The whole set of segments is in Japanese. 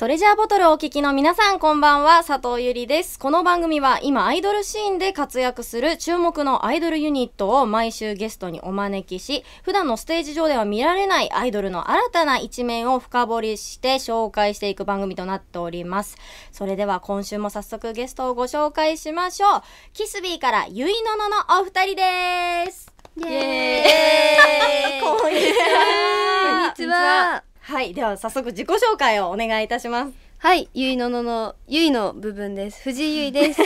トレジャーボトルをお聞きの皆さんこんばんは佐藤ゆりですこの番組は今アイドルシーンで活躍する注目のアイドルユニットを毎週ゲストにお招きし普段のステージ上では見られないアイドルの新たな一面を深掘りして紹介していく番組となっておりますそれでは今週も早速ゲストをご紹介しましょうキスビーからゆいのののお二人ですイエーイ こんにちははいでは早速自己紹介をお願いいたしますはい、ゆいののの、ゆいの部分です。藤井ゆいです。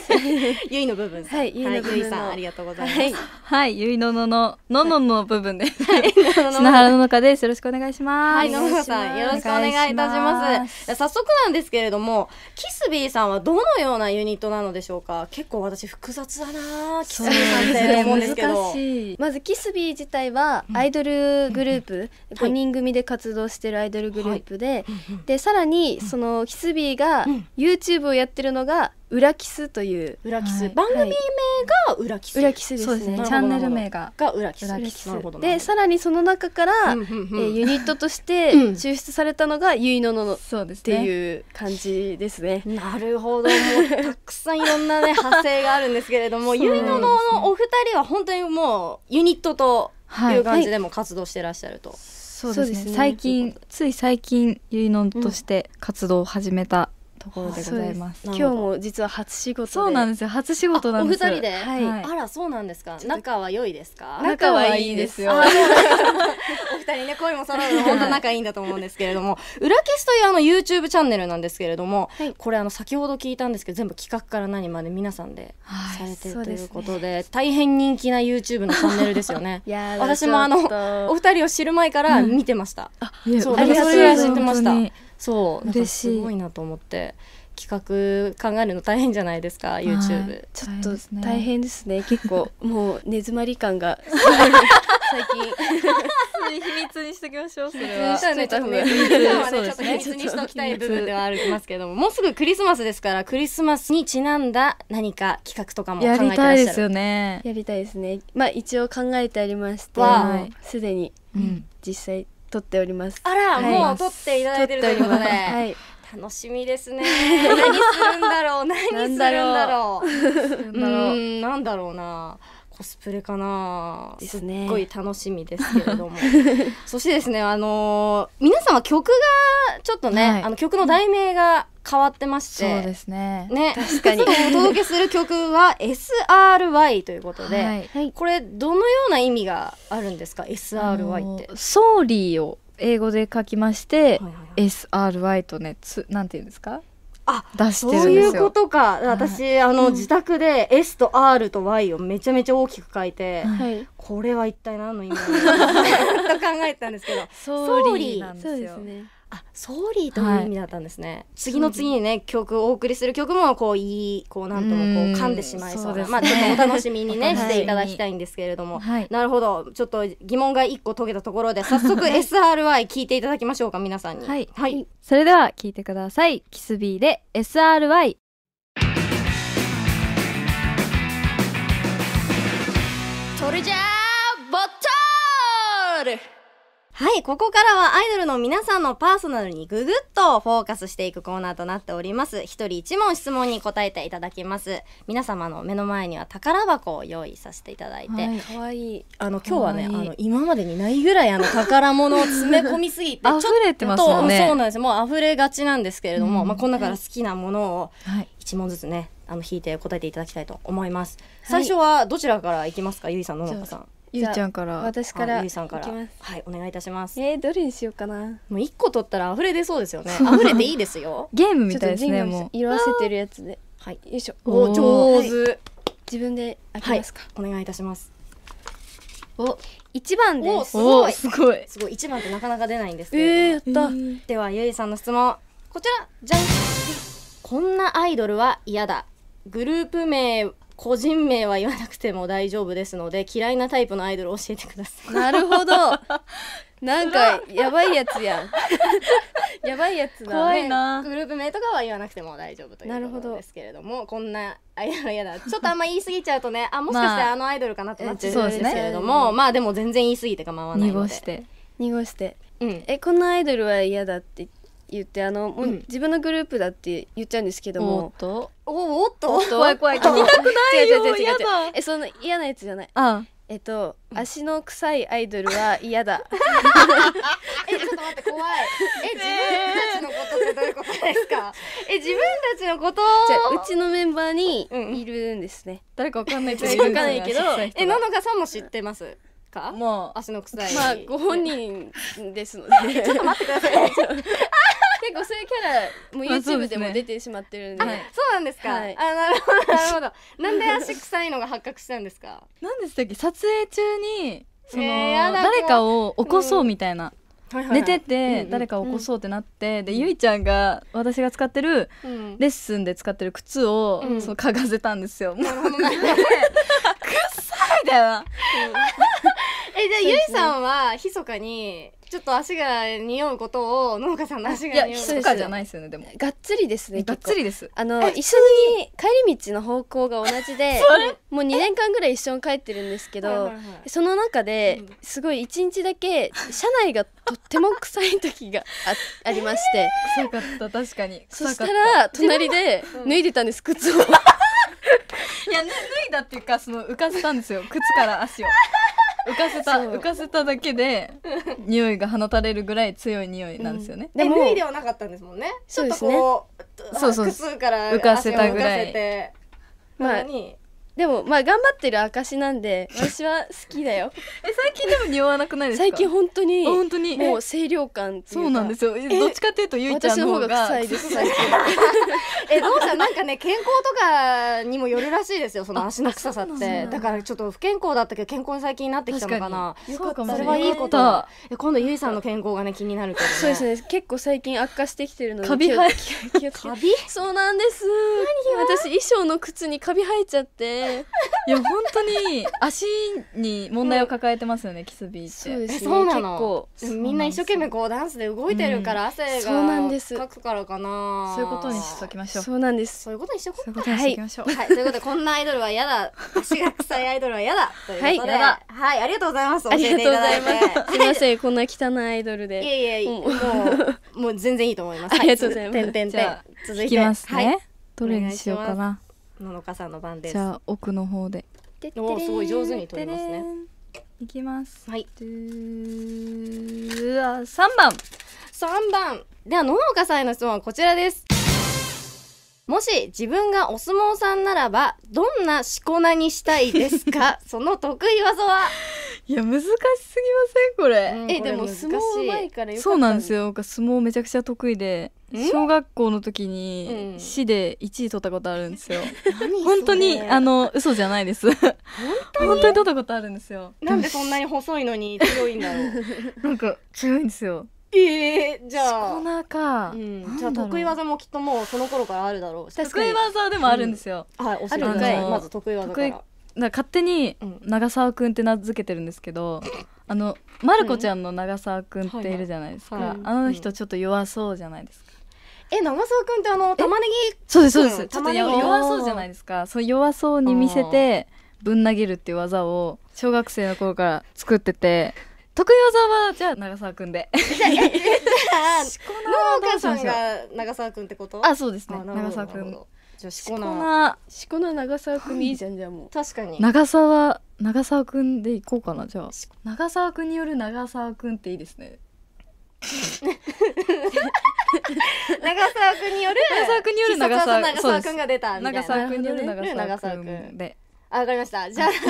ゆ いの部分。はい、ゆいの部分、はい、さん、ありがとうございます。はい、はい、ゆいののの、ののの部分です。はい、砂原ののかです。よろしくお願いします。はい、ののかさん、よろしくお願いいたします。早速なんですけれども、キスビーさんはどのようなユニットなのでしょうか。結構私複雑だな。キスビーさんって思うんですけど。まずキスビー自体は、アイドルグループ、五、うん、人組で活動してるアイドルグループで、はい、で、さらに、そのキススビーが YouTube をやってるのが裏キスという、裏キス、はい、番組名が裏キス、裏キスですね、ね、チャンネル名がが裏キスでさらにその中から、うんうんうん、えー、ユニットとして抽出されたのが結納のの、うん、っていう感じですね、ね、なるほどもうたくさんいろんなね 派生があるんですけれども結納、ね、のお二人は本当にもうユニットという感じでも活動してらっしゃると、はいそうですね、ね、最近つい最近結納として活動を始めたところでございます。今日も実は初仕事そうなんですよ。初仕事なんです。お二人で、はい、あらそうなんですか。仲は良いですか。仲はいいですよ。お二人ね声も揃うの本当仲いいんだと思うんですけれども、裏消スというあの YouTube チャンネルなんですけれども、はい、これあの先ほど聞いたんですけど全部企画から何まで皆さんでされてるということで、はいね、大変人気な YouTube のチャンネルですよね。いや私もあのお二人を知る前から見てました。うん、そうありがとうごました。そう嬉しいすごいなと思って企画考えるの大変じゃないですか YouTube ちょっと大変ですね、結構もう根詰まり感が 最近秘密にしておきましょうそれは秘密にしておきたい部分ではありますけどももうすぐクリスマスですからクリスマスにちなんだ何か企画とかも考えてらっしゃるやりたいですよねやりたいですねまあ一応考えてありましてすでに実際撮っておりますあら、はい、もう撮っていただいてるということで、はい、楽しみですね 何するんだろう何するんだろううんなんだろうなコスプレかなす,、っごい楽しみですけれども そしてですねあのー、皆さんは曲がちょっとね、はい、あの曲の題名が変わってましてそうですねね確かに お届けする曲は SRY ということで、はい、これどのような意味があるんですか SRY ってソーリーを英語で書きまして、はいはいはい、SRY とねつなんていうんですかあ出してそういうことか私、あの、うん、自宅で S と R と Y をめちゃめちゃ大きく書いて、はい、これは一体何の意味なのかと考えたんですけどソーリーなんですよ。そうですねあソーリーという意味だったんですね、はい、次の次にね曲お送りする曲もこういいこうなんともこう噛んでしまいそうな、ね、まあちょっとお楽しみにね していただきたいんですけれども、はい、なるほどちょっと疑問が一個解けたところで 早速 SRY 聞いていただきましょうか皆さんに、はい、はい、それでは聞いてくださいキスビーで SRY それじゃあはいここからはアイドルの皆さんのパーソナルにググっとフォーカスしていくコーナーとなっております一人一問質問に答えていただきます皆様の目の前には宝箱を用意させていただいて、可愛いいあの今日はねあの今までにないぐらいあの宝物を詰め込みすぎてちょっと溢れてますよねそうなんですもう溢れがちなんですけれども、うん、まあこんなから好きなものを一問ずつね、あの引いて答えていただきたいと思います。最初はどちらからいきますか、ゆいさん、ののかさん。ゆうちゃんから私からゆうさんからはいお願いいたしますえー、どれにしようかなもう一個取ったら溢れ出そうですよね 溢れていいですよゲームみたいですねもう色あせてるやつではいよいしょお上手、はい、自分で開けますか、はい、お願いいたしますお一番ですすごいすごいすごい一番ってなかなか出ないんですけえー、やった、えー、ではゆいさんの質問こちらじゃんこんなアイドルは嫌だグループ名個人名は言わなくても大丈夫ですので嫌いなタイプのアイドル教えてくださいなるほどなんかやばいやつやん やばいやつだ、ね、怖いなグループ名とかは言わなくても大丈夫ということですけれどもこんなアイドル嫌だちょっとあんま言い過ぎちゃうとね あもしかしたらあのアイドルかなってなっちゃうんですけれども、まあね、まあでも全然言い過ぎて構わないので濁して濁して、うん、えこのアイドルは嫌だって言ってあの、もう自分のグループだって言っちゃうんですけども、うんおおっとっと怖い怖い 聞きたくないよ違う違う違う違うえその嫌なやつじゃないあえっと足の臭いアイドルは嫌だ えちょっと待って怖い え自分たちのことってどういうことですかえ自分たちのことじゃうちのメンバーにいるんですね、誰かわかんないかんないけどえののかさんも知ってますかもう足の臭いまあご本人ですのでちょっと待ってください結構そういうキャラも YouTube でも出てしまってるんで、まあ、そうなんですか、はい、あなるほどなるほどなんで足臭いのが発覚したんですかなんでしたっけ撮影中にその、えー、誰かを起こそうみたいな、うんはいはいはい、寝てて誰か起こそうってなって、うんうん、でゆいちゃんが私が使ってるレッスンで使ってる靴を、その嗅がせたんですよ。うん、もくっさいだよ、いな。えじゃあ、ゆいさんは密かにちょっと足が匂うことを農家さんの足がいやかじゃないですよねでもがっつりですねがっつりですあの一緒に帰り道の方向が同じで もう2年間ぐらい一緒に帰ってるんですけど、その中ですごい1日だけ車内がとっても臭い時があ ありまして、臭かった確かにそしたら隣で脱いでたんです靴を いや脱いだっていうかその浮かせたんですよ靴から足を浮かせた浮かせただけで匂いが放たれるぐらい強い匂いなんですよね、でも脱いではなかったんですもんねちょっとこうそうですねそうそう靴から浮かせたぐらいまあ、でもまあ頑張ってる証なんで私は好きだよ え最近でも匂わなくないですか最近本当に本当にもう清涼感そうなんですよどっちかっていうとゆいちゃんの方が臭いです最近 えどうしたなんかね健康とかにもよるらしいですよその足の臭さってだからちょっと不健康だったけど健康に最近なってきたのかなそれはいいこと今度ゆいさんの健康がね気になるから、ね、そうですね結構最近悪化してきてるのでカビ生えカビそうなんです私衣装の靴にカビ生えちゃってえいや本当に足に問題を抱えてますよね、キスビーチ。そう、ね、結構みんな一生懸命こうダンスで動いてるから汗がそうなんです。かくからかな、そういうことにしときましょうそうなんですそういうことにしとこうはい、はい、ということでこんなアイドルは嫌だ足が臭いアイドルは嫌だ というこはい、ありがとうございますありがとうございますすみませんこんな汚いアイドルでいやいやもう もう全然いいと思いますありがとうございます、はい、てんてんてん続いきますね、はいどれにしようかな。ののかさんの番ですじゃあ奥の方でおおすごい上手に撮りますねいきますはいうわ3番三番ではののかさんへの質問はこちらですもし自分がお相撲さんならばどんなしこ名にしたいですか その得意技はいや難しすぎませんこれ、うん、えでも相撲うまいからよかったそうなんですよ相撲めちゃくちゃ得意で小学校の時に市で1位取ったことあるんですよ、本当にあの嘘じゃないです本当に取ったことあるんですよなんでそんなに細いのに強いんだろう なんか強いんですよええじゃあコナか、じゃあ得意技もきっともうその頃からあるだろう得意技でもあるんですよ、はいおえてくだまず得意技から勝手に長澤くんって名付けてるんですけど、うん、あのまる子ちゃんの長澤くんっているじゃないですか、あの人ちょっと弱そうじゃないですか、え長澤君ってあの玉ねぎそうですそうです、ちょっと弱そうじゃないですかそう弱そうに見せてぶん投げるっていう技を小学生の頃から作ってて得意技はじゃあ長澤君でさんが長ってことあそうですね長澤君じゃあしこなしこな長澤君いいじゃん、じゃあもう確かに長沢、長君でいこうかなじゃあ長澤君による長澤君っていいですね君 による長澤君による長澤君が出たみたいな長澤君による長澤君であわかりましたじゃあ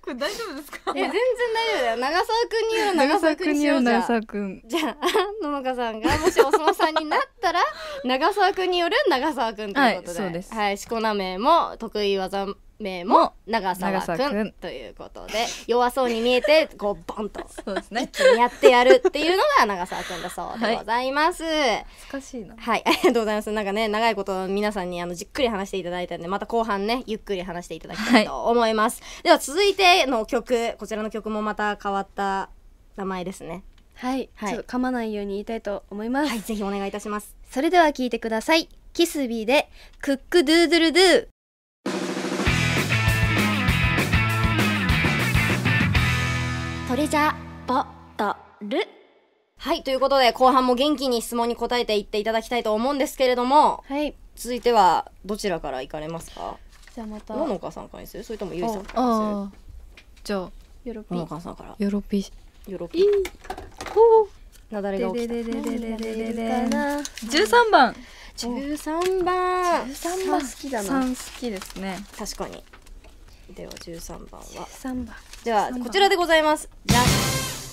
これ大丈夫ですかえ全然大丈夫だよ長澤君による長澤君による長澤君じゃあ野中 さんがもしお相撲さんになったら長澤君による長澤君ということで、はい、そうですはいしこなめも得意技名も長澤くんということで弱そうに見えてこうボンと一気にやってやるっていうのが長澤くんだそうでございます。難しいな。はい、ありがとうございます。なんかね長いこと皆さんにあのじっくり話していただいたんでまた後半ねゆっくり話していただきたいと思います。はい、では続いての曲こちらの曲もまた変わった名前ですね。はい、はい、ちょっと噛まないように言いたいと思います。はい、ぜひお願いいたします。それでは聞いてください。キスビーでクックドゥードゥルドゥトレジャーボトルはいということで後半も元気に質問に答えていっていただきたいと思うんですけれども、はい、続いてはどちらから行かれますかじゃあまたののかさんからにするそれともゆいさんからにするじゃあヨロピ野々花さんからヨロピヨロピほうなだれが起きた13番13番 ,13 番好きだな3好きですね確かにでは13番は3番ではこちらでございますじゃ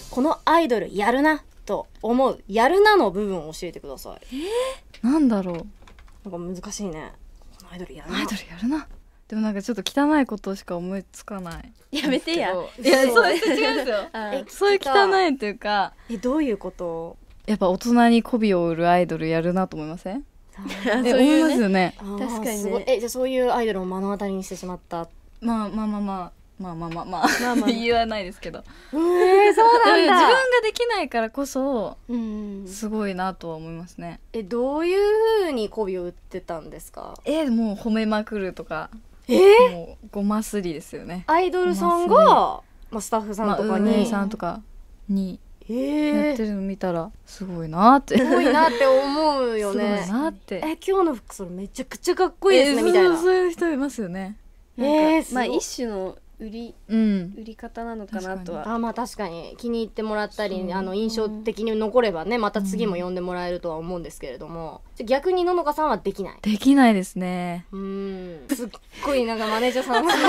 このアイドルやるなと思うやるなの部分を教えてくださいえー、なんだろうなんか難しいねこのアイドルやるなアイドルやるなでもなんかちょっと汚いことしか思いつかないやめてやいやそう違うんですよ そういう汚いっていうかえどういうことやっぱ大人に媚びを売るアイドルやるなと思いませんそういう、ね、思いますよね確かに、ね、えじゃあそういうアイドルを目の当たりにしてしまったまあまあまあまあまあまあまあまあ、まあまあ、言わないですけど、えー、そうなんだ自分ができないからこそ、うん、すごいなとは思いますねえどういうふうに媚びを売ってたんですかえー、もう褒めまくるとかえー、もうごますりですよねアイドルさんが、まあ、スタッフさんとかに、まあ、さんとかにえー、やってるの見たらすごいなってすごいなって思うよねすごいなってえ今日の服装めちゃくちゃかっこいいですね、みたいなそういう人いますよねえー、まあ一種の売り、うん、売り方なのかなとはあまあ確かに気に入ってもらったりあの印象的に残ればねまた次も呼んでもらえるとは思うんですけれども、うん、逆にののかさんはできないできないですねうんすっごいなんかマネージャーさんのと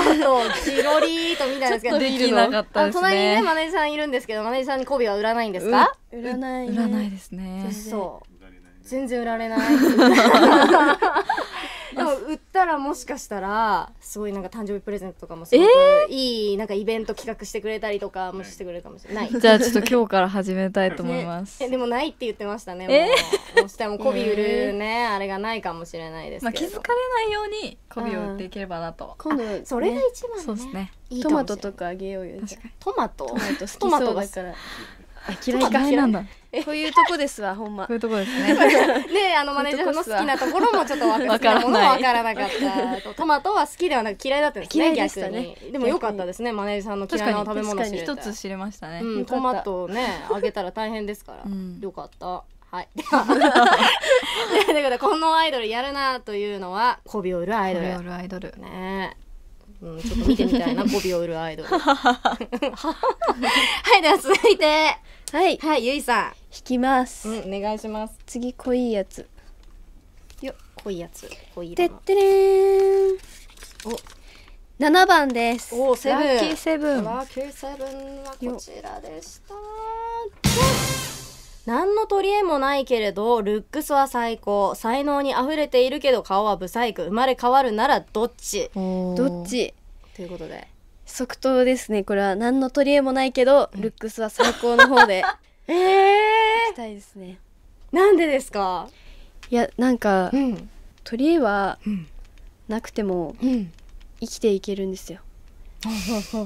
チロリーと見たんですけど できなかったですね隣にねマネージャーさんいるんですけどマネージャーさんに媚びは売らないんですか、売らない、ね、売らないですねそう全然売られないでも売ったらもしかしたらすごいなんか誕生日プレゼントとかもすごくいいなんかイベント企画してくれたりとかもしてくれるかもしれないじゃあちょっと今日から始めたいと思います、ね、でもないって言ってましたねもうそしても媚び売るね、あれがないかもしれないですまあ、気づかれないように媚びを売っていければなと、今度、それが一番そうですねトマトとかあげようよトマトトマト好きそうだから嫌いか嫌いなんだ こういうとこですわほんまこういうとこですね ねあのマネージャーの好きなところもちょっと分からもの分からなかったトマトは好きではなく嫌いだったんですねでしたねでも良かったですねマネージャーの嫌いな食べ物一つ知れましたね、うん、トマトねあげたら大変ですから、うん、よかったはい。ということで、このアイドルやるなというのは、コビオるアイドル。コビオルアイドル。ねうん、ちょっと見てみたいな5秒売るアイドル はいでは続いてはいはいゆいさん引きます、うん、お願いします次濃いやつよ濃いやつ濃いてってれんお七番です。おセブン。ラッキーセブン。ラッキーセブンはこちらでした。何の取り柄もないけれど、ルックスは最高。才能に溢れているけど、顔はブサイク。生まれ変わるならどっちどっちということで。即答ですね。これは何の取り柄もないけど、ルックスは最高の方で。ええー、行きたいですね。なんでですかいや、なんか、うん、取り柄はなくても、生きていけるんですよ。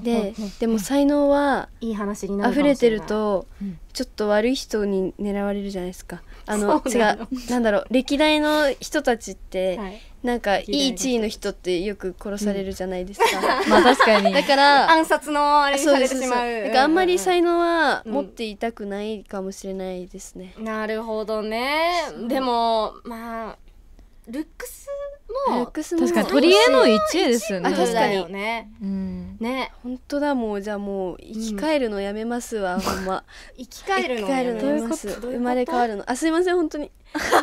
ででも才能はいい話に溢れてるとちょっと悪い人に狙われるじゃないですか。あの違うなんだろう歴代の人たちって、はい、なんかいい地位の人ってよく殺されるじゃないですか。うん、ま あ確かに。だから暗殺のあれされてしまう。だかあんまり才能は持っていたくないかもしれないですね。うん、なるほどね。でもまあルックスもう確かにり柄の一位ですよね確かにね、ね本当だもうじゃあもう生き返るのやめますわ、ほんま生き返るのやめます生まれ変わるのあすいません本当に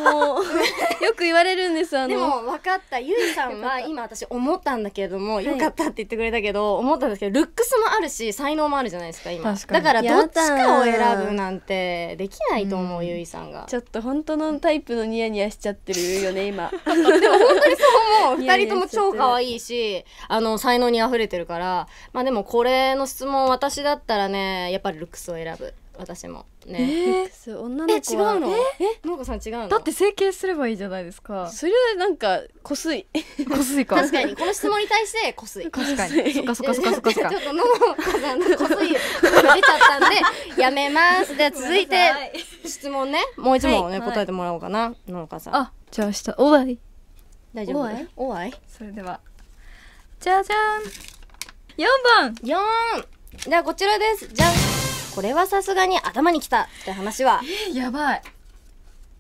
もう よく言われるんですあのでも分かったゆいさんは 今私思ったんだけれどもよかったって言ってくれたけど、思ったんですけどルックスもあるし才能もあるじゃないですか今だからどっちかを選ぶなんてできないと思う、ゆいさんがちょっと本当のタイプのニヤニヤしちゃってるよね今 でも本当にそう思う。二人とも超可愛いし、あの、才能に溢れてるから。まあでもこれの質問、私だったらね、やっぱりルックスを選ぶ。私もね、えー、女の子違うのえ農子さん違うのだって整形すればいいじゃないですかそれはなんかこすいこすいか確かにこの質問に対してこすい確かにそっかそっかそっかそっか ちょっと農子さんのこすい出ちゃったんで やめますで続いて質問ねもう一問ね、はい、答えてもらおうかな農家さんあじゃあ明日おわり大丈夫おいいそれではじゃじゃん四番四。じゃあこちらですじゃんこれはさすがに頭にきたって話はえやばい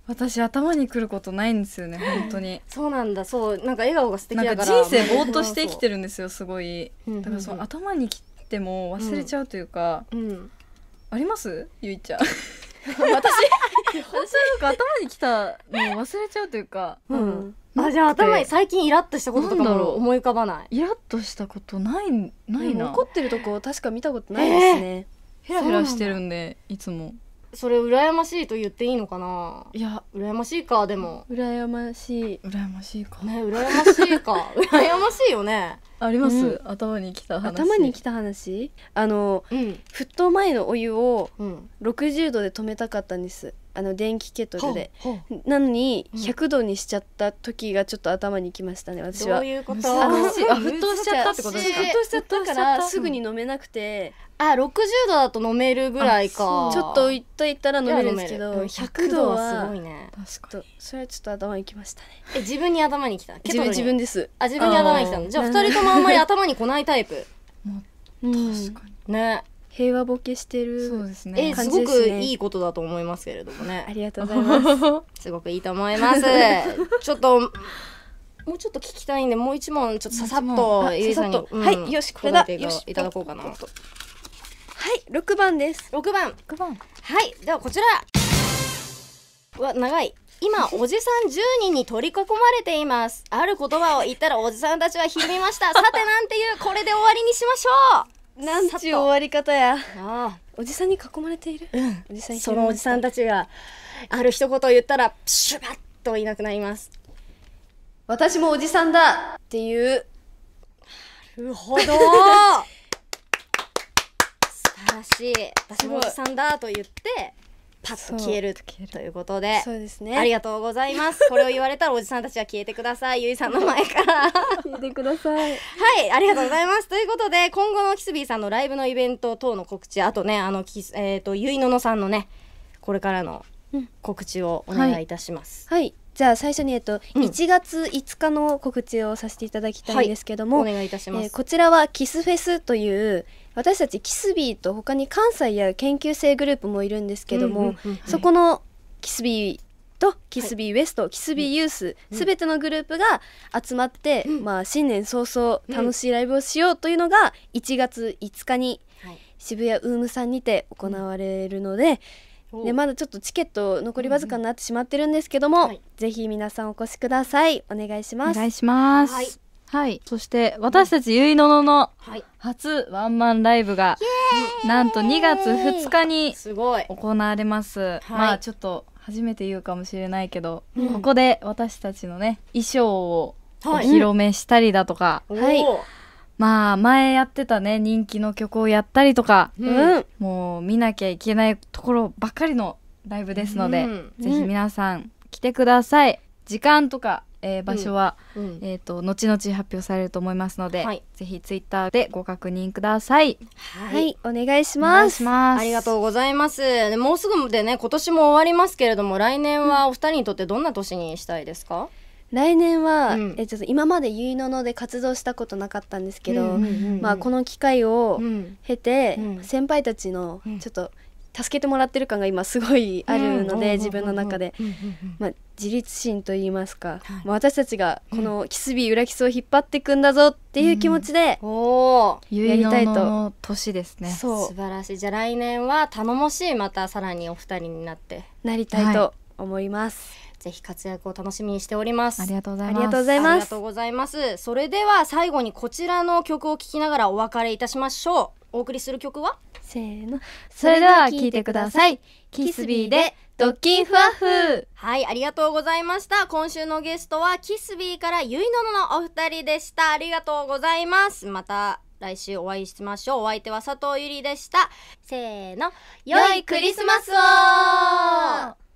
私頭にくることないんですよね本当に そうなんだそうなんか笑顔が素敵だから人生ぼーっとして生きてるんですよすごいだからそう頭にきても忘れちゃうというか、うんうん、ありますゆいちゃん私 私なんか頭にきたの忘れちゃうというか、うん、じゃあ頭に最近イラッとしたこととかも思い浮かばないイラッとしたことないないな怒ってるとこ確か見たことないですね、えー、ヘラヘラしてるんでいつもそれ羨ましいと言っていいのかないや羨ましいかでも羨ましい羨ましいかね羨ましいか 羨ましいよねあります、うん、頭にきた話頭にきた話あの、うん、沸騰前のお湯を60度で止めたかったんです、あの電気ケトルでなのに100度にしちゃった時がちょっと頭にきましたね私はどういうこと沸騰しちゃったってことですか沸騰しちゃったからすぐに飲めなくてあ60度だと飲めるぐらいかちょっといっといたら飲めるんですけど100度はすごいね確かにそれはちょっと頭にきましたねえ自分に頭にきた自分自分ですあ自分に頭にきたのじゃあ2人ともあんまり頭にこないタイプ確かにね平和ボケしてるそうですね、ね、すごくいいことだと思いますけれどもねありがとうございますすごくいいと思います ちょっともうちょっと聞きたいんでもう一問ちょっとささっとゆいさんに、うん、はいよしこれだよしいただこうかなとはい六番です六番6番はいではこちらわ長い今 おじさん十人に取り囲まれていますある言葉を言ったらおじさんたちはひるみましたさてなんていうこれで終わりにしましょうなんちゅう終わり方やああおじさんに囲まれている、うん、おじさんそのおじさんたちがある一言を言ったらシュバッといなくなります私もおじさんだっていうなるほど 素晴らしい私もおじさんだと言ってパッと消えるということでそうですねありがとうございます これを言われたらおじさんたちは消えてくださいゆいさんの前から消えてくださいはいありがとうございますということで今後のキスビーさんのライブのイベント等の告知あとねあのキスえっ、ー、とゆいののさんのねこれからの告知をお願いいたします、うん、はい、はいじゃあ最初にえっと1月5日の告知をさせていただきたいんですけども、お願いいたします、こちらはキスフェスという私たちキスビーと他に関西や研究生グループもいるんですけども、そこのキスビーとキスビーウエスト、はい、キスビーユースすべ、うん、てのグループが集まって、うん、まあ、新年早々楽しいライブをしようというのが1月5日に渋谷ウームさんにて行われるのでうん、でまだちょっとチケット残りわずかになってしまってるんですけども、うん、ぜひ皆さんお越しくださいお願いします。お願いします、はいはい。そして、私たちゆいののの初ワンマンライブが、なんと2月2日に行われます。まあちょっと初めて言うかもしれないけど、ここで私たちのね、衣装をお披露目したりだとか、はい。まあ前やってたね、人気の曲をやったりとか、うん、もう見なきゃいけないところばっかりのライブですので、うん、ぜひ皆さん来てください。時間とかえー、場所は、うんえっ、ー、と後々発表されると思いますので、はい、ぜひツイッターでご確認ください。はい、はい、お願いします。ありがとうございます。もうすぐでね今年も終わりますけれども来年はお二人にとってどんな年にしたいですか？来年は、うん、えちょっと今まで結のので活動したことなかったんですけど、うんうんうんうん、まあ、この機会を経て、うん、先輩たちのちょっと、うん助けてもらってる感が今すごいあるので、自分の中で、まあ、自立心といいますか、はい、私たちがこのキスビー裏キスを引っ張っていくんだぞっていう気持ちで、うやりたいと年ですね素晴らしいじゃあ来年は頼もしいまたさらにお二人になってなりたいと思います、はいぜひ活躍を楽しみにしております。ありがとうございます。ありがとうございます。それでは最後にこちらの曲を聴きながらお別れいたしましょう。お送りする曲はせーのそれでは聴いてくださいキスビーでドッキンふわふはいありがとうございました今週のゲストはキスビーからゆいのののお二人でしたありがとうございますまた来週お会いしましょうお相手は佐藤ゆりでしたせーの良いクリスマスを